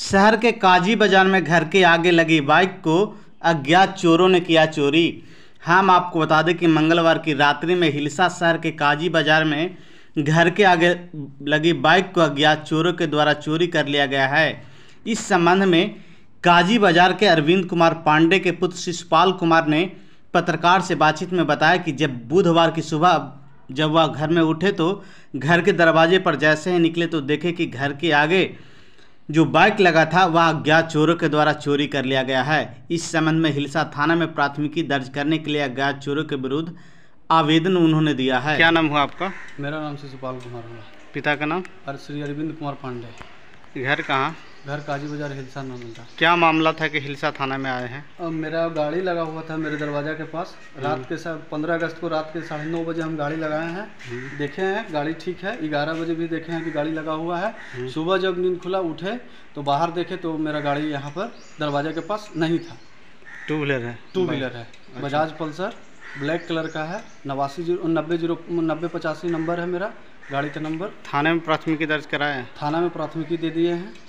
शहर के काजी बाजार में घर के आगे लगी बाइक को अज्ञात चोरों ने किया चोरी हम आपको बता दें कि मंगलवार की रात्रि में हिलसा शहर के काजी बाजार में घर के आगे लगी बाइक को अज्ञात चोरों के द्वारा चोरी कर लिया गया है इस संबंध में काजी बाजार के अरविंद कुमार पांडे के पुत्र शिषपाल कुमार ने पत्रकार से बातचीत में बताया कि जब बुधवार की सुबह जब वह घर में उठे तो घर के दरवाजे पर जैसे ही निकले तो देखे कि घर के आगे जो बाइक लगा था वह अज्ञात चोरों के द्वारा चोरी कर लिया गया है इस संबंध में हिलसा थाना में प्राथमिकी दर्ज करने के लिए अज्ञात चोरों के विरुद्ध आवेदन उन्होंने दिया है क्या नाम हुआ आपका मेरा नाम शिशुपाल कुमार हुआ पिता का नाम और श्री अरविंद कुमार पांडे घर कहाँ घर काजी बाजार हिलसा में मिलता क्या मामला था कि हिलसा थाना में आए हैं अब मेरा गाड़ी लगा हुआ था मेरे दरवाजा के पास रात के पंद्रह अगस्त को रात के साढ़े नौ बजे हम गाड़ी लगाए हैं देखे हैं गाड़ी ठीक है ग्यारह बजे भी देखे हैं कि गाड़ी लगा हुआ है सुबह जब नींद खुला उठे तो बाहर देखे तो मेरा गाड़ी यहाँ पर दरवाजा के पास नहीं था टू व्हीलर है टू व्हीलर है अच्छा। बजाज पल्सर ब्लैक कलर का है नवासी जीरो नब्बे जीरो नब्बे पचासी नंबर है मेरा गाड़ी का नंबर थाने में प्राथमिकी दर्ज कराए हैं थाना में प्राथमिकी दे दिए हैं